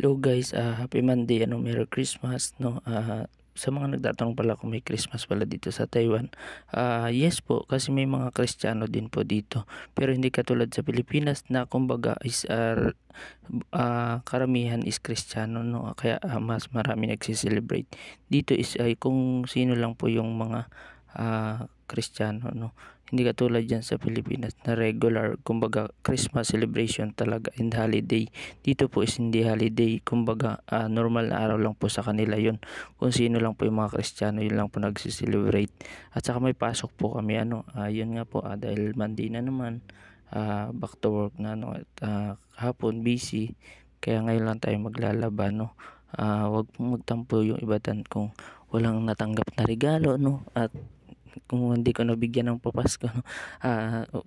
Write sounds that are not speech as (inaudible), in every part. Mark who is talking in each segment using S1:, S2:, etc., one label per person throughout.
S1: Hello guys, uh, happy Monday, ano, Merry Christmas, no, uh, sa mga nagtatanong pala kung may Christmas pala dito sa Taiwan, uh, yes po, kasi may mga Kristiyano din po dito. Pero hindi katulad sa Pilipinas na kumbaga is uh, uh, karamihan is Kristiyano, no? kaya uh, mas marami nagsiselebrate. Dito is ay uh, kung sino lang po yung mga uh, Kristiyano, no? Hindi katulad dyan sa Pilipinas na regular, kumbaga Christmas celebration talaga and holiday. Dito po is hindi holiday, kumbaga uh, normal na araw lang po sa kanila yon Kung sino lang po yung mga Kristiyano, yun lang po nagsiselebrate. At saka may pasok po kami, ano, uh, yun nga po, uh, dahil Monday na naman, uh, back to work na, ano, at uh, hapon busy, kaya ngayon lang tayo maglalaba, no. Uh, wag pong magtampo yung iba kung walang natanggap na regalo, no. At kung hindi ko nabigyan ng papasko no? uh, (laughs) ah, uh, oh,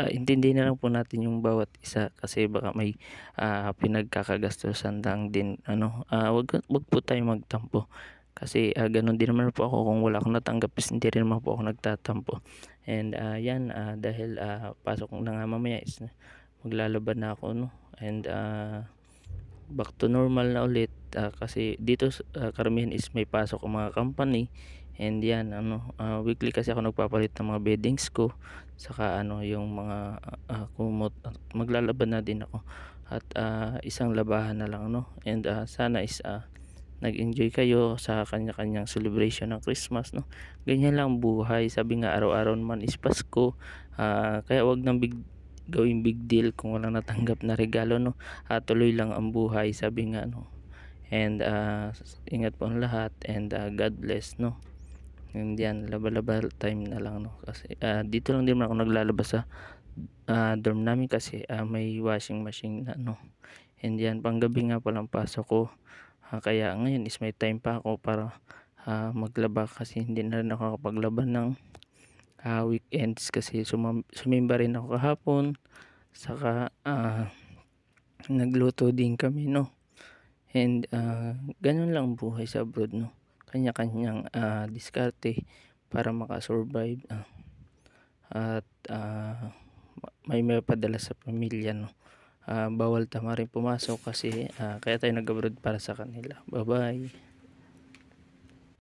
S1: ah, intindi na lang po natin yung bawat isa kasi baka may uh, pinagkakagastusan lang din ano uh, wag, wag po tayo magtampo kasi uh, ganun din naman po ako kung wala akong natanggap is hindi rin naman po ako nagtatampo and uh, yan uh, dahil uh, pasok na nga mamaya is maglalaban na ako no and uh, back to normal na ulit uh, kasi dito uh, karamihan is may pasok ang mga company and yan ano uh, weekly kasi ako nagpapalit ng mga beddings ko saka ano yung mga uh, kumot maglalaban na din ako at uh, isang labahan na lang no and uh, sana is uh, nag-enjoy kayo sa kanya-kanyang celebration ng Christmas no. Ganyan lang buhay. Sabi nga araw-araw naman is Pasko. Uh, kaya wag nang big gawing big deal kung wala natanggap na regalo no. Uh, tuloy lang ang buhay sabi nga no. And uh, ingat po ang lahat and uh, God bless no. And yan, laba-laba time na lang no. Kasi uh, dito lang din ako naglalaba sa uh, dorm namin kasi uh, may washing machine na no. And yan, panggabi nga palang pasok ko. Uh, kaya ngayon is may time pa ako para uh, maglaba kasi hindi na rin ako nakapaglaba ng uh, weekends kasi sumam sumimba rin ako kahapon. Saka uh, nagluto din kami no. And uh, ganun lang buhay sa abroad no kanya-kanyang uh, diskarte para makasurvive uh, at uh, may may padala sa pamilya no uh, bawal tama rin pumasok kasi uh, kaya tayo nag-abroad para sa kanila bye bye